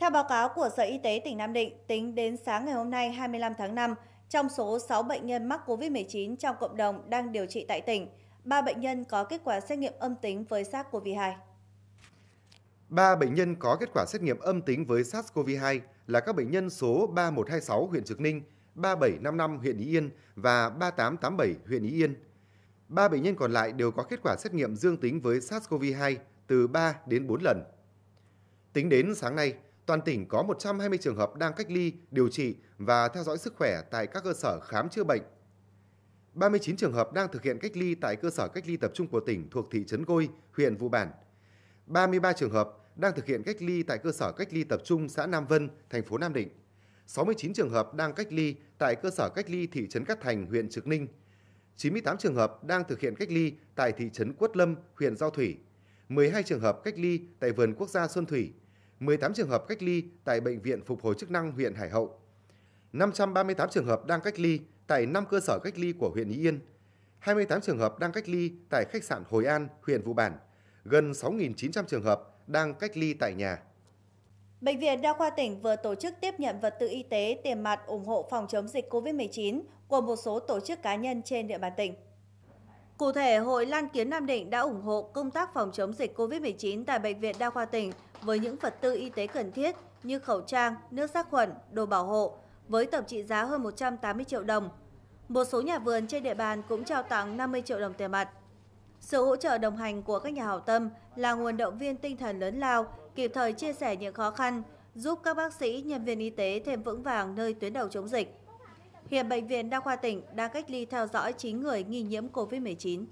Theo báo cáo của Sở Y tế tỉnh Nam Định, tính đến sáng ngày hôm nay 25 tháng 5, trong số 6 bệnh nhân mắc COVID-19 trong cộng đồng đang điều trị tại tỉnh, 3 bệnh nhân có kết quả xét nghiệm âm tính với SARS-CoV-2. 3 bệnh nhân có kết quả xét nghiệm âm tính với SARS-CoV-2 là các bệnh nhân số 3126 huyện Trực Ninh, 3755 huyện Ý Yên và 3887 huyện Ý Yên. 3 bệnh nhân còn lại đều có kết quả xét nghiệm dương tính với SARS-CoV-2 từ 3 đến 4 lần. Tính đến sáng nay, toàn tỉnh có 120 trường hợp đang cách ly, điều trị và theo dõi sức khỏe tại các cơ sở khám chữa bệnh. 39 trường hợp đang thực hiện cách ly tại cơ sở cách ly tập trung của tỉnh thuộc thị trấn Gôi, huyện Vụ Bản. 33 trường hợp đang thực hiện cách ly tại cơ sở cách ly tập trung xã Nam Vân, thành phố Nam Định. 69 trường hợp đang cách ly tại cơ sở cách ly thị trấn Cát Thành, huyện Trực Ninh. 98 trường hợp đang thực hiện cách ly tại thị trấn Quất Lâm, huyện Giao Thủy. 12 trường hợp cách ly tại vườn quốc gia Xuân Thủy, 18 trường hợp cách ly tại Bệnh viện Phục hồi chức năng huyện Hải Hậu, 538 trường hợp đang cách ly tại 5 cơ sở cách ly của huyện Ý Yên, 28 trường hợp đang cách ly tại khách sạn Hồi An, huyện Vụ Bản, gần 6.900 trường hợp đang cách ly tại nhà. Bệnh viện Đa khoa tỉnh vừa tổ chức tiếp nhận vật tư y tế tiền mặt ủng hộ phòng chống dịch COVID-19 của một số tổ chức cá nhân trên địa bàn tỉnh. Cụ thể, Hội Lan Kiến Nam Định đã ủng hộ công tác phòng chống dịch COVID-19 tại Bệnh viện Đa khoa tỉnh với những vật tư y tế cần thiết như khẩu trang, nước sát khuẩn, đồ bảo hộ với tổng trị giá hơn 180 triệu đồng. Một số nhà vườn trên địa bàn cũng trao tặng 50 triệu đồng tiền mặt. Sự hỗ trợ đồng hành của các nhà hảo tâm là nguồn động viên tinh thần lớn lao, kịp thời chia sẻ những khó khăn, giúp các bác sĩ, nhân viên y tế thêm vững vàng nơi tuyến đầu chống dịch. Hiện Bệnh viện Đa khoa tỉnh đang cách ly theo dõi 9 người nghi nhiễm COVID-19.